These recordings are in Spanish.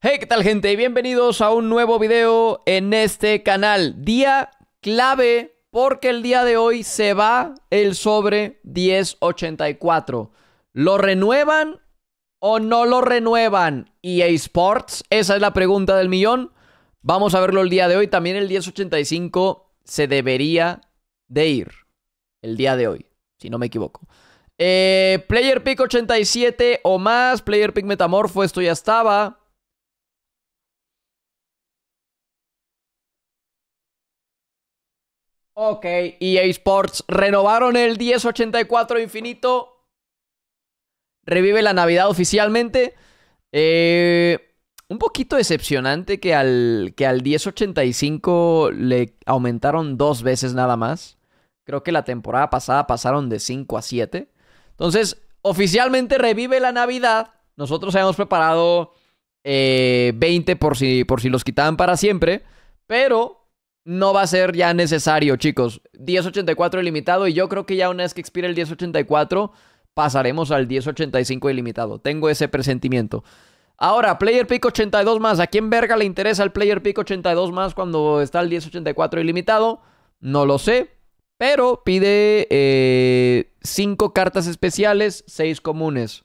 Hey, ¿qué tal gente? Bienvenidos a un nuevo video en este canal. Día clave porque el día de hoy se va el sobre 1084. ¿Lo renuevan o no lo renuevan EA Sports? Esa es la pregunta del millón. Vamos a verlo el día de hoy. También el 1085 se debería de ir el día de hoy, si no me equivoco. Eh, player Pick 87 o más, Player Pick Metamorfo, esto ya estaba. Ok, EA Sports, renovaron el 1084 infinito. Revive la Navidad oficialmente. Eh, un poquito decepcionante que al, que al 1085 le aumentaron dos veces nada más. Creo que la temporada pasada pasaron de 5 a 7. Entonces, oficialmente revive la Navidad. Nosotros habíamos preparado 20 eh, por si, por si los quitaban para siempre. Pero no va a ser ya necesario, chicos. 1084 ilimitado y yo creo que ya una vez que expire el 1084 pasaremos al 1085 ilimitado. Tengo ese presentimiento. Ahora, Player Pick 82 más. ¿A quién verga le interesa el Player Pick 82 más cuando está el 1084 ilimitado? No lo sé. Pero pide 5 eh, cartas especiales, 6 comunes.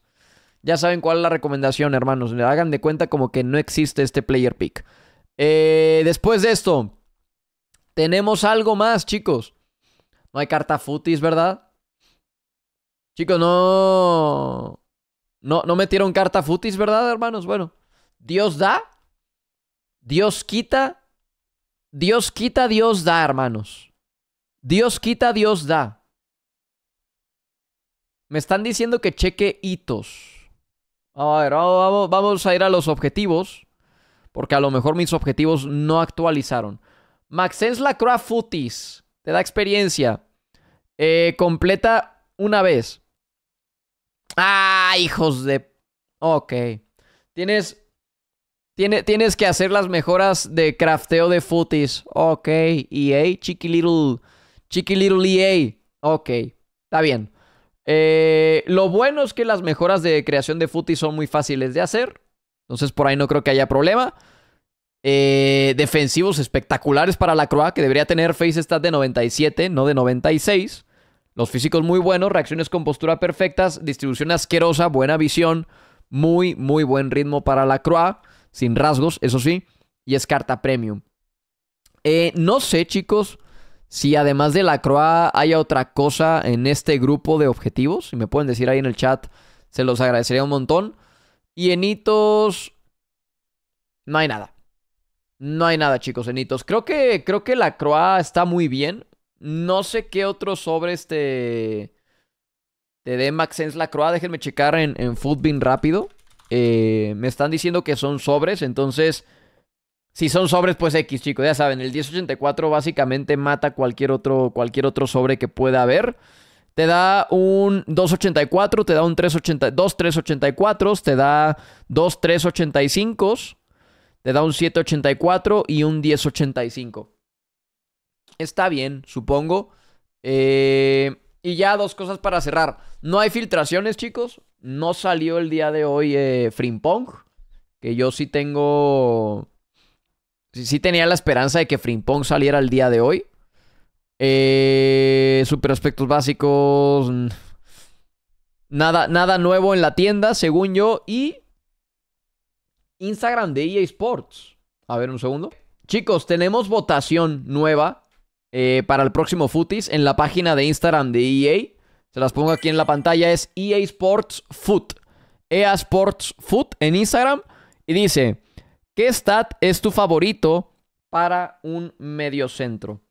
Ya saben cuál es la recomendación, hermanos. hagan de cuenta como que no existe este Player Pick. Eh, después de esto, tenemos algo más, chicos. No hay carta futis, ¿verdad? Chicos, no. No, no metieron carta futis, ¿verdad, hermanos? Bueno, Dios da, Dios quita, Dios quita, Dios da, hermanos. Dios quita, Dios da. Me están diciendo que cheque hitos. A ver, vamos a ir a los objetivos, porque a lo mejor mis objetivos no actualizaron. Maxens Lacroix Footies. Te da experiencia. Eh, completa una vez. Ah, hijos de... Ok. Tienes... Tiene, tienes que hacer las mejoras de crafteo de footies. Ok. EA. Chiquilittle. Little... Little EA. Ok. Está bien. Eh, lo bueno es que las mejoras de creación de footies son muy fáciles de hacer. Entonces por ahí no creo que haya problema. Eh, defensivos espectaculares para la Croa, que debería tener face stat de 97, no de 96. Los físicos muy buenos, reacciones con postura perfectas, distribución asquerosa, buena visión, muy, muy buen ritmo para la Croa, sin rasgos, eso sí, y es carta premium. Eh, no sé, chicos, si además de la Croa haya otra cosa en este grupo de objetivos. Si me pueden decir ahí en el chat, se los agradecería un montón. Y en hitos, no hay nada. No hay nada, chicos, enitos. Creo que, creo que la Croa está muy bien. No sé qué otros sobres este... Te dé Max la Croa. Déjenme checar en, en rápido. Eh, me están diciendo que son sobres, entonces... Si son sobres, pues X, chicos. Ya saben, el 1084 básicamente mata cualquier otro, cualquier otro sobre que pueda haber. Te da un 284, te da un 380, dos 384, te da dos 385. Te da un 7.84 y un 10.85. Está bien, supongo. Eh, y ya dos cosas para cerrar. No hay filtraciones, chicos. No salió el día de hoy eh, Frimpong. Que yo sí tengo... Sí, tenía la esperanza de que Frimpong saliera el día de hoy. Eh, super aspectos básicos. Nada, nada nuevo en la tienda, según yo. Y Instagram de EA Sports. A ver, un segundo. Chicos, tenemos votación nueva eh, para el próximo Futis en la página de Instagram de EA. Se las pongo aquí en la pantalla. Es EA Sports Foot. EA Sports Foot en Instagram. Y dice, ¿qué stat es tu favorito para un mediocentro?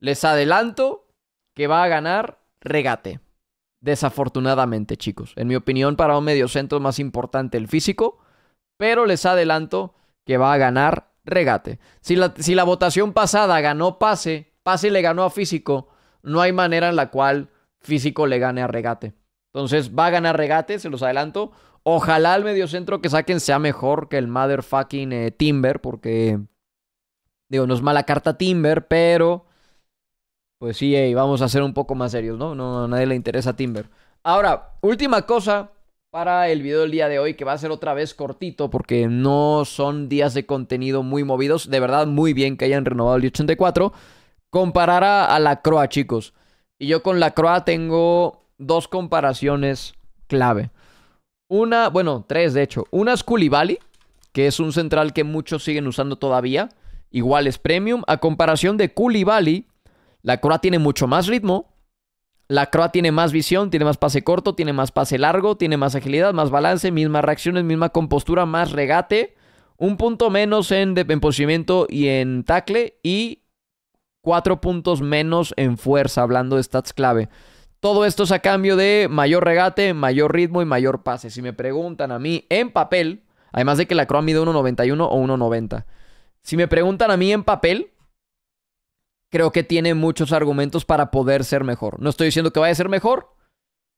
Les adelanto que va a ganar regate. Desafortunadamente, chicos. En mi opinión, para un mediocentro es más importante el físico pero les adelanto que va a ganar regate. Si la, votación pasada ganó pase, pase le ganó a físico, no hay manera en la cual físico le gane a regate. Entonces va a ganar regate, se los adelanto. Ojalá el mediocentro que saquen sea mejor que el motherfucking eh, Timber, porque digo, no es mala carta Timber, pero pues sí, vamos a ser un poco más serios, ¿no? No, a nadie le interesa Timber. Ahora, última cosa para el video del día de hoy, que va a ser otra vez cortito, porque no son días de contenido muy movidos. De verdad, muy bien que hayan renovado el 84. Comparar a, la Croa, chicos. Y yo con la Croa tengo dos comparaciones clave. Una, bueno, tres de hecho. Una es que es un central que muchos siguen usando todavía. Igual es Premium. A comparación de Culibali, la Croa tiene mucho más ritmo, la Croa tiene más visión, tiene más pase corto, tiene más pase largo, tiene más agilidad, más balance, mismas reacciones, misma compostura, más regate. Un punto menos en, posicionamiento y en tackle. Y cuatro puntos menos en fuerza, hablando de stats clave. Todo esto es a cambio de mayor regate, mayor ritmo y mayor pase. Si me preguntan a mí en papel, además de que la Croa mide 1.91 o 1.90. Si me preguntan a mí en papel, creo que tiene muchos argumentos para poder ser mejor. No estoy diciendo que vaya a ser mejor,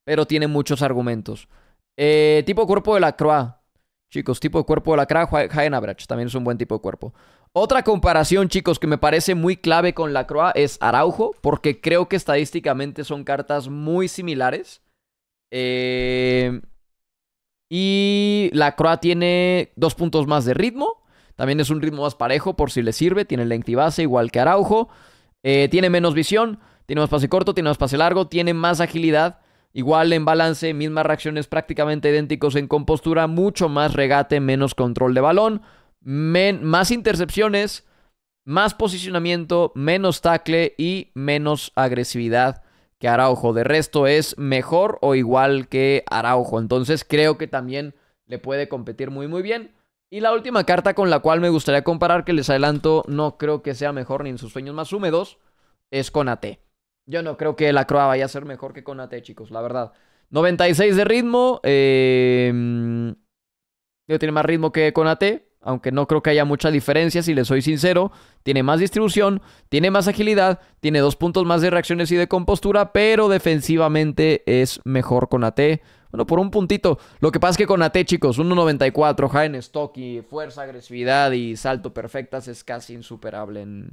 pero tiene muchos argumentos. Eh, tipo cuerpo de la Croix. Chicos, tipo de cuerpo de la Croix, Jaén Abrach. También es un buen tipo de cuerpo. Otra comparación, chicos, que me parece muy clave con la Croix es Araujo, porque creo que estadísticamente son cartas muy similares. Eh, y la Croix tiene dos puntos más de ritmo. También es un ritmo más parejo por si le sirve. Tiene length base igual que Araujo. Eh, tiene menos visión, tiene más pase corto, tiene más pase largo, tiene más agilidad. Igual en balance, mismas reacciones prácticamente idénticos en compostura, mucho más regate, menos control de balón, más intercepciones, más posicionamiento, menos tackle y menos agresividad que Araujo. De resto es mejor o igual que Araujo. Entonces creo que también le puede competir muy muy bien. Y la última carta con la cual me gustaría comparar, que les adelanto, no creo que sea mejor ni en sus sueños más húmedos, es Conate. Yo no creo que la Croa vaya a ser mejor que Conate, chicos, la verdad. 96 de ritmo, eh, mm, tiene más ritmo que Conate, aunque no creo que haya mucha diferencia, si le soy sincero. Tiene más distribución, tiene más agilidad, tiene dos puntos más de reacciones y de compostura, pero defensivamente es mejor con AT. Bueno, por un puntito. Lo que pasa es que con AT, chicos, 1.94, high en stock y fuerza, agresividad y salto perfectas es casi insuperable en,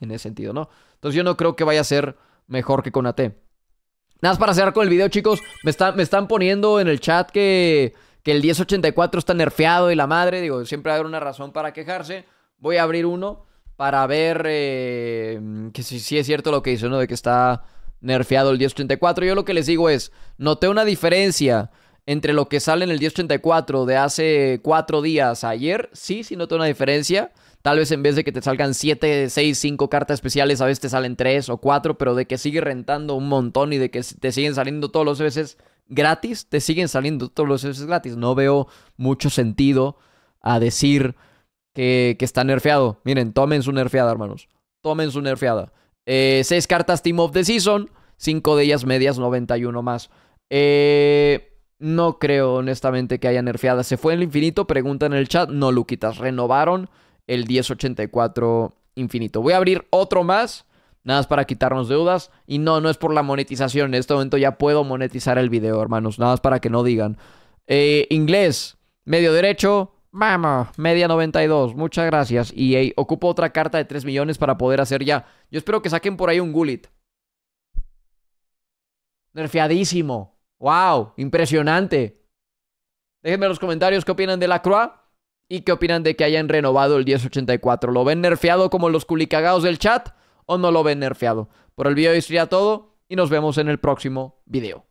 en ese sentido, ¿no? Entonces yo no creo que vaya a ser mejor que con AT. Nada más para cerrar con el video, chicos. Me, me están poniendo en el chat que que el 1084 está nerfeado y la madre, digo, siempre va a una razón para quejarse. Voy a abrir uno para ver eh, que si, es cierto lo que dice, ¿no? De que está nerfeado el 1084. Yo lo que les digo es, noté una diferencia entre lo que sale en el 1084 de hace cuatro días ayer. Sí, sí noté una diferencia. Tal vez en vez de que te salgan siete, seis, cinco cartas especiales, a veces te salen tres o cuatro. pero de que sigue rentando un montón y de que te siguen saliendo todos los veces gratis, te siguen saliendo todos los DLCs gratis. No veo mucho sentido a decir que, que está nerfeado. Miren, tomen su nerfeada, hermanos. Tomen su nerfeada. Eh, seis cartas Team of the Season, cinco de ellas medias, 91 más. Eh, no creo, honestamente, que haya nerfeada. ¿Se fue el infinito? Pregunta en el chat. No, Luquitas, renovaron el 1084 infinito. Voy a abrir otro más. Nada más para quitarnos deudas. Y no, no es por la monetización. En este momento ya puedo monetizar el video, hermanos. Nada más para que no digan. Eh, inglés, medio derecho. Mama, media 92, muchas gracias. Y ocupo otra carta de 3 millones para poder hacer ya. Yo espero que saquen por ahí un Gulit. Nerfeadísimo. ¡Wow! Impresionante. Déjenme en los comentarios qué opinan de la Croix y qué opinan de que hayan renovado el 1084. ¿Lo ven nerfeado como los culicagados del chat? o no lo ven nerfeado. Por el video sería todo y nos vemos en el próximo video.